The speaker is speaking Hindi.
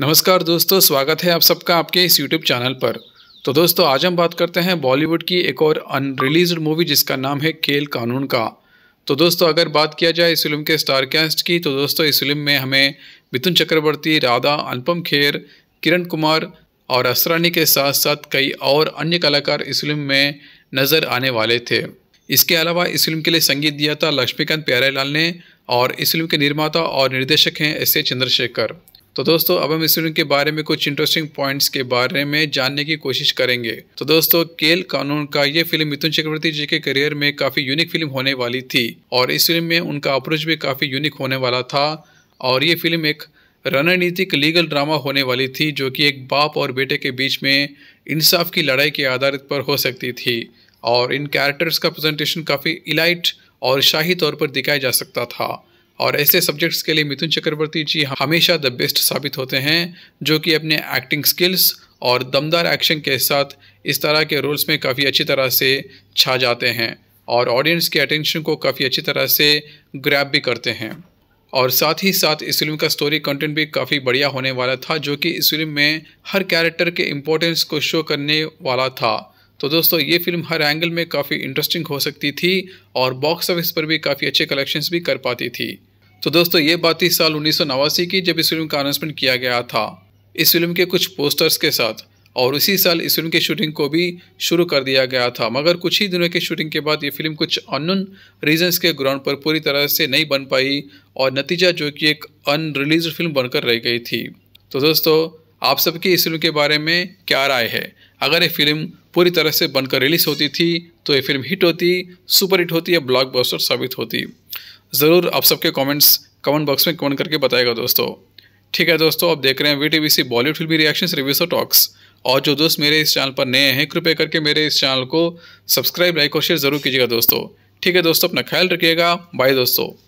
नमस्कार दोस्तों स्वागत है आप सबका आपके इस यूट्यूब चैनल पर तो दोस्तों आज हम बात करते हैं बॉलीवुड की एक और अनरिलीज मूवी जिसका नाम है खेल कानून का तो दोस्तों अगर बात किया जाए इस फिल्म के स्टार कैस्ट की तो दोस्तों इस फिल्म में हमें मिथुन चक्रवर्ती राधा अनुपम खेर किरण कुमार और असरानी के साथ साथ कई और अन्य कलाकार इस फिल्म में नज़र आने वाले थे इसके अलावा इस फिल्म के लिए संगीत दिया था लक्ष्मीकांत प्यारेलाल ने और इस फिल्म के निर्माता और निर्देशक हैं एस ए चंद्रशेखर तो दोस्तों अब हम स्टूडेंट के बारे में कुछ इंटरेस्टिंग पॉइंट्स के बारे में जानने की कोशिश करेंगे तो दोस्तों केल कानून का ये फिल्म मिथुन चक्रवर्ती जी के करियर में काफी यूनिक फिल्म होने वाली थी और इस फिल्म में उनका अप्रोच भी काफी यूनिक होने वाला था और ये फिल्म एक रणनीतिक लीगल ड्रामा होने वाली थी जो कि एक बाप और बेटे के बीच में इंसाफ की लड़ाई के आधार पर हो सकती थी और इन कैरेक्टर्स का प्रेजेंटेशन काफ़ी इलाइट और शाही तौर पर दिखाया जा सकता था और ऐसे सब्जेक्ट्स के लिए मिथुन चक्रवर्ती जी हमेशा द बेस्ट साबित होते हैं जो कि अपने एक्टिंग स्किल्स और दमदार एक्शन के साथ इस तरह के रोल्स में काफ़ी अच्छी तरह से छा जाते हैं और ऑडियंस के अटेंशन को काफ़ी अच्छी तरह से ग्रैप भी करते हैं और साथ ही साथ इस फिल्म का स्टोरी कंटेंट भी काफ़ी बढ़िया होने वाला था जो कि इस फिल्म में हर कैरेक्टर के इम्पोर्टेंस को शो करने वाला था तो दोस्तों ये फिल्म हर एंगल में काफ़ी इंटरेस्टिंग हो सकती थी और बॉक्स ऑफिस पर भी काफ़ी अच्छे कलेक्शंस भी कर पाती थी तो दोस्तों ये बात थी साल उन्नीस की जब इस फिल्म का अनाउंसमेंट किया गया था इस फिल्म के कुछ पोस्टर्स के साथ और उसी साल इस फिल्म की शूटिंग को भी शुरू कर दिया गया था मगर कुछ ही दिनों की शूटिंग के बाद ये फिल्म कुछ अननोन रीजंस के ग्राउंड पर पूरी तरह से नहीं बन पाई और नतीजा जो कि एक अनरिलीज फिल्म बनकर रह गई थी तो दोस्तों आप सबकी इस फिल्म के बारे में क्या राय है अगर ये फिल्म पूरी तरह से बनकर रिलीज़ होती थी तो ये फिल्म हिट होती सुपर हिट होती या ब्लॉक साबित होती ज़रूर आप सबके कमेंट्स कमेंट बॉक्स में कमेंट करके बताएगा दोस्तों ठीक है दोस्तों आप देख रहे हैं V T V C Bollywood फिल्मी रिएक्शंस रिव्यूज और टॉक्स और जो दोस्त मेरे इस चैनल पर नए हैं कृपया करके मेरे इस चैनल को सब्सक्राइब लाइक और शेयर ज़रूर कीजिएगा दोस्तों ठीक है दोस्तों अपना ख्याल रखिएगा बाय दोस्तों